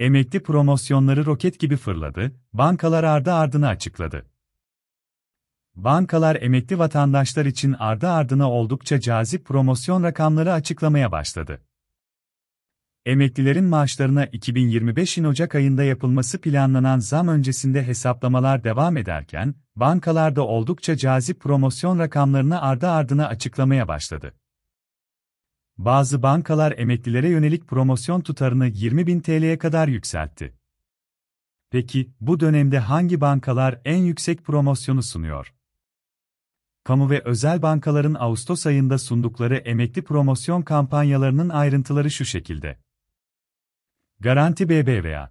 Emekli promosyonları roket gibi fırladı, bankalar ardı ardına açıkladı. Bankalar emekli vatandaşlar için ardı ardına oldukça cazip promosyon rakamları açıklamaya başladı. Emeklilerin maaşlarına 2025'in Ocak ayında yapılması planlanan zam öncesinde hesaplamalar devam ederken, bankalarda oldukça cazip promosyon rakamlarını ardı ardına açıklamaya başladı. Bazı bankalar emeklilere yönelik promosyon tutarını 20 bin TL'ye kadar yükseltti. Peki, bu dönemde hangi bankalar en yüksek promosyonu sunuyor? Kamu ve özel bankaların Ağustos ayında sundukları emekli promosyon kampanyalarının ayrıntıları şu şekilde. Garanti BBVA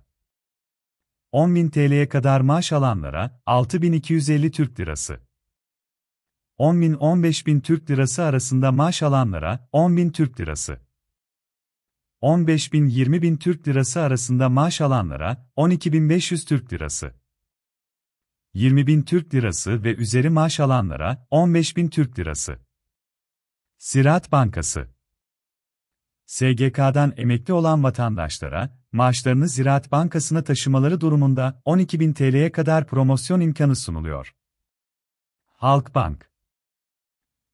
10.000 TL'ye kadar maaş alanlara 6.250 Türk Lirası 10.000-15.000 bin Türk lirası arasında maaş alanlara 10.000 Türk lirası. 15.000-20.000 bin Türk lirası arasında maaş alanlara 12.500 Türk lirası. 20.000 Türk lirası ve üzeri maaş alanlara 15.000 Türk lirası. Ziraat Bankası SGK'dan emekli olan vatandaşlara, maaşlarını Ziraat Bankası'na taşımaları durumunda 12.000 TL'ye kadar promosyon imkanı sunuluyor. Halk Bank.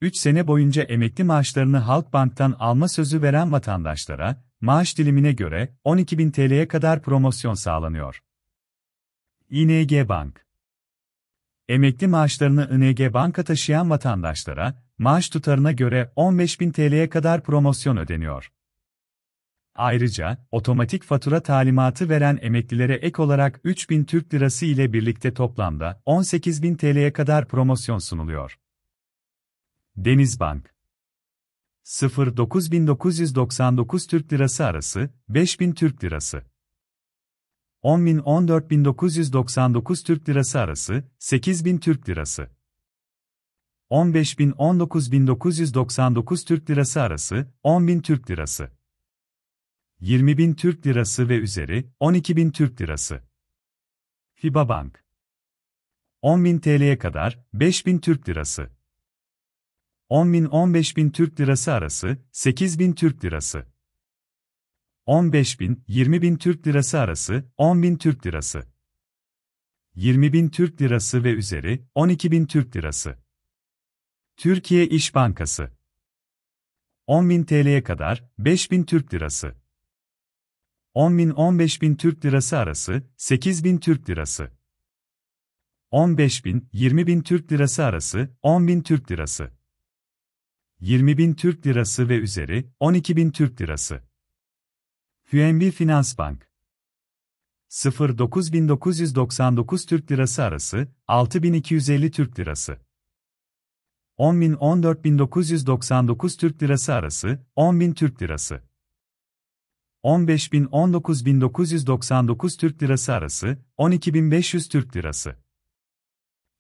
3 sene boyunca emekli maaşlarını Halkbank'tan alma sözü veren vatandaşlara, maaş dilimine göre 12.000 TL'ye kadar promosyon sağlanıyor. ING Bank Emekli maaşlarını ING Bank'a taşıyan vatandaşlara, maaş tutarına göre 15.000 TL'ye kadar promosyon ödeniyor. Ayrıca, otomatik fatura talimatı veren emeklilere ek olarak 3000 Türk Lirası ile birlikte toplamda 18.000 TL'ye kadar promosyon sunuluyor. Denizbank 0.9999 Türk Lirası arası 5000 Türk Lirası 10.014.999 Türk Lirası arası 8000 Türk Lirası 15.019.999 Türk Lirası arası 10.000 Türk Lirası 20.000 Türk Lirası ve üzeri 12.000 Türk Lirası FIBA Bank 10.000 TL'ye kadar 5.000 Türk Lirası 10.000-15.000 bin Türk lirası arası, 8.000 Türk lirası. 15.000-20.000 Türk lirası arası, 10.000 Türk lirası. 20.000 Türk lirası ve üzeri, 12.000 Türk lirası. Türkiye İş Bankası. 10.000 TL'ye kadar, 5.000 Türk lirası. 10.000-15.000 Türk lirası arası, 8.000 Türk lirası. 15.000-20.000 Türk lirası arası, 10.000 Türk lirası. 20.000 Türk Lirası ve üzeri 12.000 Türk Lirası. QNB Finans Bank 0.9999 Türk Lirası arası 6.250 Türk Lirası. 10.014.999 Türk Lirası arası 10.000 Türk Lirası. 15.019.999 Türk Lirası arası 12.500 Türk Lirası.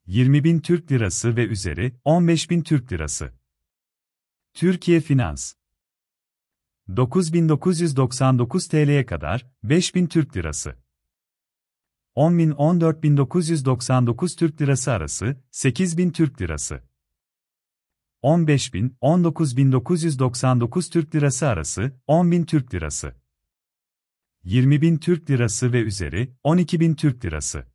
20.000 Türk Lirası ve üzeri 15.000 Türk Lirası. Türkiye Finans 9999 TL'ye kadar 5000 Türk Lirası 10.000-14.999 Türk Lirası arası 8.000 Türk Lirası 15.000-19.999 Türk Lirası arası 10.000 Türk Lirası 20.000 Türk Lirası ve üzeri 12.000 Türk Lirası